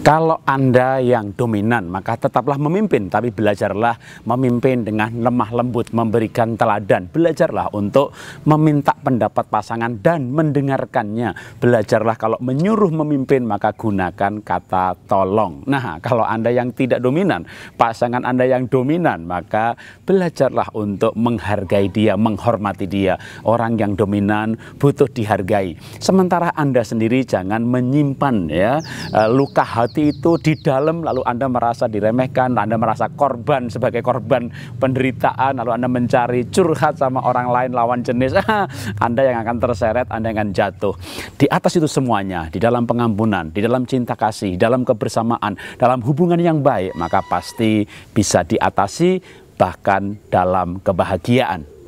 Kalau Anda yang dominan, maka tetaplah memimpin, tapi belajarlah memimpin dengan lemah lembut, memberikan teladan. Belajarlah untuk meminta pendapat pasangan dan mendengarkannya. Belajarlah kalau menyuruh memimpin, maka gunakan kata tolong. Nah, kalau Anda yang tidak dominan, pasangan Anda yang dominan, maka belajarlah untuk menghargai dia, menghormati dia. Orang yang dominan butuh dihargai. Sementara Anda sendiri jangan menyimpan ya eh, luka hati hati itu di dalam lalu Anda merasa diremehkan, Anda merasa korban sebagai korban penderitaan, lalu Anda mencari curhat sama orang lain lawan jenis, Anda yang akan terseret, Anda yang akan jatuh. Di atas itu semuanya, di dalam pengampunan, di dalam cinta kasih, dalam kebersamaan, dalam hubungan yang baik, maka pasti bisa diatasi bahkan dalam kebahagiaan.